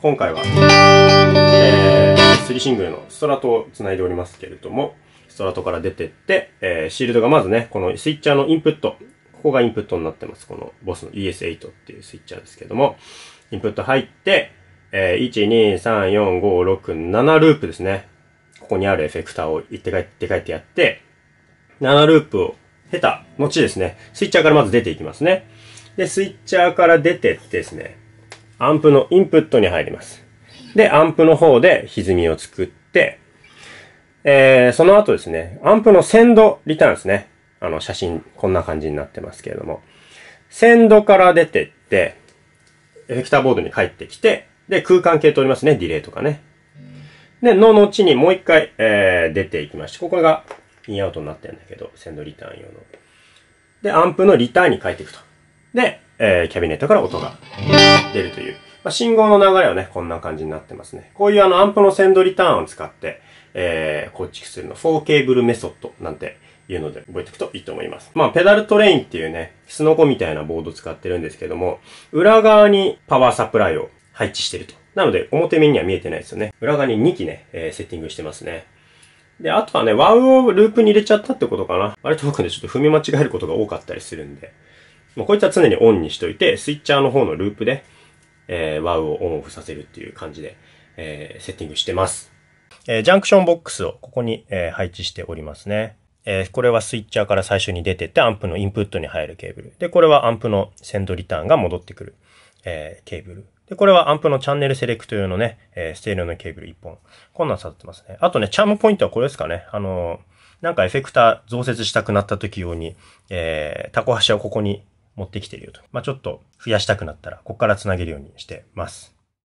今回は、えー、ーシングルのストラトを繋いでおりますけれども、ストラトから出てって、えー、シールドがまずね、このスイッチャーのインプット、ここがインプットになってます。このボスの ES8 っていうスイッチャーですけども、インプット入って、えー、1、2、3、4、5、6、7ループですね。ここにあるエフェクターを行って帰って帰ってやって、7ループを経た後ですね、スイッチャーからまず出ていきますね。で、スイッチャーから出てってですね、アンプのインプットに入ります。で、アンプの方で歪みを作って、えー、その後ですね、アンプの鮮度リターンですね。あの、写真、こんな感じになってますけれども。鮮度から出てって、エフェクターボードに帰ってきて、で、空間系通りますね。ディレイとかね。で、の後にもう一回、えー、出ていきまして、ここがインアウトになってるんだけど、ンドリターン用の。で、アンプのリターンに変えていくと。で、えー、キャビネットから音が出るという。まあ、信号の流れはね、こんな感じになってますね。こういうあの、アンプのセンドリターンを使って、えー、構築するの、4ケーブルメソッドなんていうので覚えておくといいと思います。まあ、ペダルトレインっていうね、スノコみたいなボード使ってるんですけども、裏側にパワーサプライを配置してると。なので、表面には見えてないですよね。裏側に2機ね、えー、セッティングしてますね。で、あとはね、ワウをループに入れちゃったってことかな。あれトークちょっと踏み間違えることが多かったりするんで。もうこいつは常にオンにしといて、スイッチャーの方のループで、えー、ワウをオンオフさせるっていう感じで、えー、セッティングしてます。えー、ジャンクションボックスをここに、えー、配置しておりますね。えー、これはスイッチャーから最初に出てって、アンプのインプットに入るケーブル。で、これはアンプのセンドリターンが戻ってくる、えー、ケーブル。で、これはアンプのチャンネルセレクト用のね、えー、ステレオのケーブル1本。こんなんさってますね。あとね、チャームポイントはこれですかね。あのー、なんかエフェクター増設したくなった時用に、えー、タコ端をここに持ってきてるよと。まあ、ちょっと増やしたくなったら、ここから繋げるようにしてます。